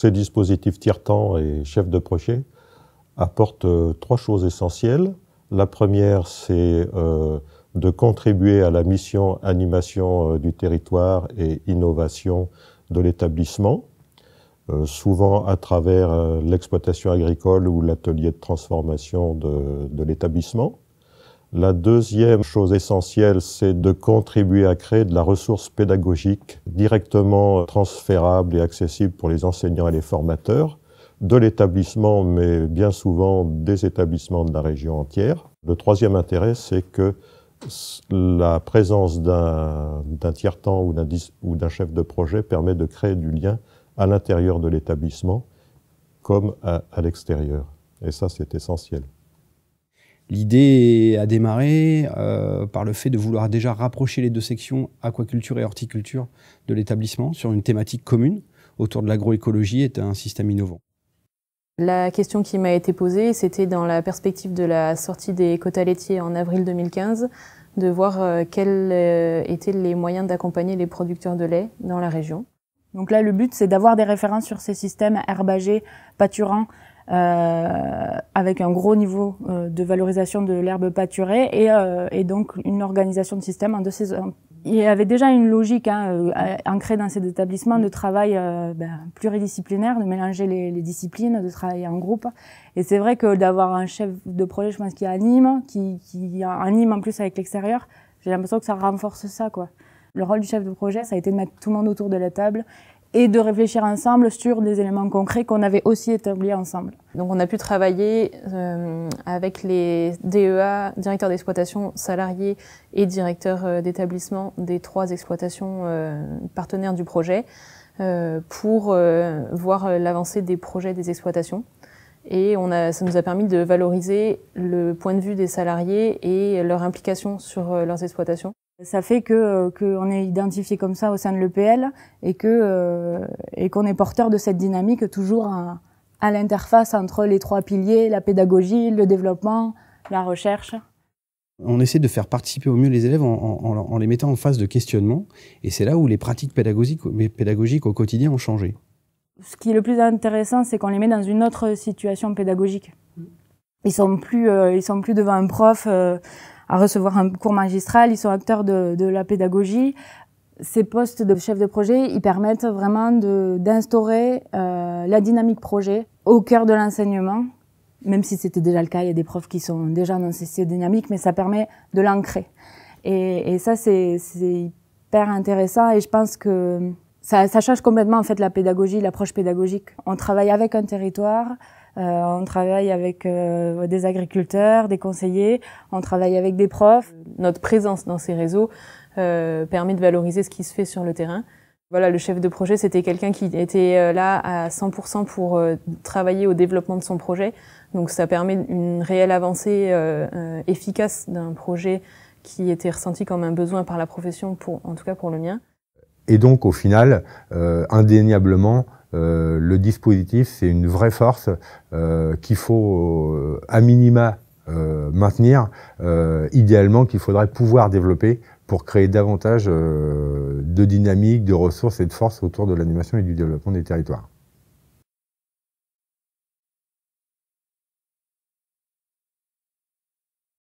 Ces dispositifs tire-temps et chef de projet apportent euh, trois choses essentielles. La première, c'est euh, de contribuer à la mission animation euh, du territoire et innovation de l'établissement, souvent à travers l'exploitation agricole ou l'atelier de transformation de l'établissement. La deuxième chose essentielle, c'est de contribuer à créer de la ressource pédagogique directement transférable et accessible pour les enseignants et les formateurs de l'établissement, mais bien souvent des établissements de la région entière. Le troisième intérêt, c'est que la présence d'un tiers-temps ou d'un chef de projet permet de créer du lien à l'intérieur de l'établissement comme à, à l'extérieur. Et ça, c'est essentiel. L'idée a démarré euh, par le fait de vouloir déjà rapprocher les deux sections aquaculture et horticulture de l'établissement sur une thématique commune autour de l'agroécologie et un système innovant. La question qui m'a été posée, c'était dans la perspective de la sortie des quotas laitiers en avril 2015, de voir euh, quels euh, étaient les moyens d'accompagner les producteurs de lait dans la région. Donc là, le but, c'est d'avoir des références sur ces systèmes herbagés, pâturants, euh, avec un gros niveau euh, de valorisation de l'herbe pâturée et, euh, et, donc une organisation de système en deux saisons. Il y avait déjà une logique hein, ancrée dans ces établissements de travail ben, pluridisciplinaire, de mélanger les, les, disciplines, de travailler en groupe. Et c'est vrai que d'avoir un chef de projet, je pense, qui anime, qui, qui anime en plus avec l'extérieur, j'ai l'impression que ça renforce ça, quoi. Le rôle du chef de projet, ça a été de mettre tout le monde autour de la table et de réfléchir ensemble sur des éléments concrets qu'on avait aussi établis ensemble. Donc on a pu travailler euh, avec les DEA, directeurs d'exploitation, salariés et directeurs euh, d'établissement des trois exploitations euh, partenaires du projet pour voir l'avancée des projets des exploitations. Et on a, ça nous a permis de valoriser le point de vue des salariés et leur implication sur leurs exploitations. Ça fait que euh, qu'on est identifié comme ça au sein de l'EPL et que euh, et qu'on est porteur de cette dynamique toujours à, l'interface entre les trois piliers, la pédagogie, le développement, la recherche. On essaie de faire participer au mieux les élèves en, les mettant en phase de questionnement et c'est là où les pratiques pédagogiques, pédagogiques au quotidien ont changé. Ce qui est le plus intéressant, c'est qu'on les met dans une autre situation pédagogique. Ils sont plus, euh, ils sont plus devant un prof à recevoir un cours magistral, ils sont acteurs de, la pédagogie. Ces postes de chef de projet, ils permettent vraiment d'instaurer euh, la dynamique projet au cœur de l'enseignement, même si c'était déjà le cas, il y a des profs qui sont déjà dans ces dynamiques, mais ça permet de l'ancrer. Et, et, ça, c'est hyper intéressant et je pense que ça, ça, change complètement en fait la pédagogie, l'approche pédagogique. On travaille avec un territoire, euh, on travaille avec euh, des agriculteurs, des conseillers, on travaille avec des profs. Notre présence dans ces réseaux euh, permet de valoriser ce qui se fait sur le terrain. Voilà, le chef de projet, c'était quelqu'un qui était euh, là à 100% pour travailler au développement de son projet. Donc ça permet une réelle avancée efficace d'un projet qui était ressenti comme un besoin par la profession, pour, en tout cas pour le mien. Et donc, au final, euh, indéniablement, euh, le dispositif, c'est une vraie force euh, qu'il faut, à minima, maintenir, idéalement, qu'il faudrait pouvoir développer pour créer davantage de dynamique, de ressources et de force autour de l'animation et du développement des territoires.